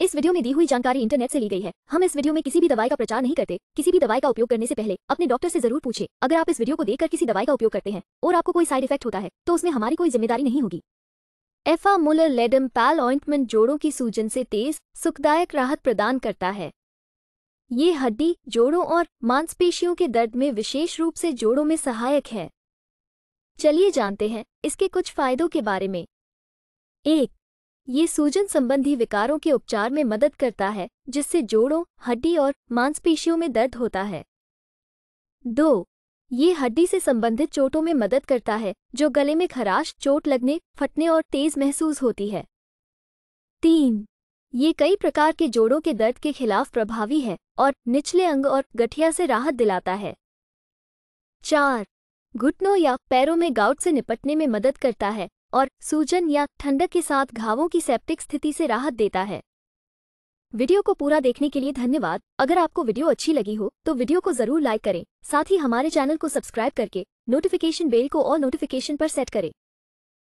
इस वीडियो में दी हुई जानकारी इंटरनेट से ली गई है हम इस वीडियो में किसी भी दवाई का प्रचार नहीं करते किसी भी दवाई का उपयोग करने से पहले अपने डॉक्टर से जरूर पूछे अगर आप इस वीडियो को देखकर किसी दवाई का उपयोग करते हैं और आपको कोई साइड इफेक्ट होता है तो उसमें हमारी कोई जिम्मेदारी नहीं होगी एफा मुलर लेडम पैल ऑइंटमेंट जोड़ों की सूजन से तेज सुखदायक राहत प्रदान करता है ये हड्डी जोड़ों और मांसपेशियों के दर्द में विशेष रूप से जोड़ों में सहायक है चलिए जानते हैं इसके कुछ फायदों के बारे में एक ये सूजन संबंधी विकारों के उपचार में मदद करता है जिससे जोड़ों हड्डी और मांसपेशियों में दर्द होता है दो ये हड्डी से संबंधित चोटों में मदद करता है जो गले में खराश चोट लगने फटने और तेज महसूस होती है तीन ये कई प्रकार के जोड़ों के दर्द के खिलाफ प्रभावी है और निचले अंग और गठिया से राहत दिलाता है चार घुटनों या पैरों में गाउट से निपटने में मदद करता है और सूजन या ठंडक के साथ घावों की सेप्टिक स्थिति से राहत देता है वीडियो को पूरा देखने के लिए धन्यवाद अगर आपको वीडियो अच्छी लगी हो तो वीडियो को जरूर लाइक करें साथ ही हमारे चैनल को सब्सक्राइब करके नोटिफिकेशन बेल को और नोटिफिकेशन पर सेट करें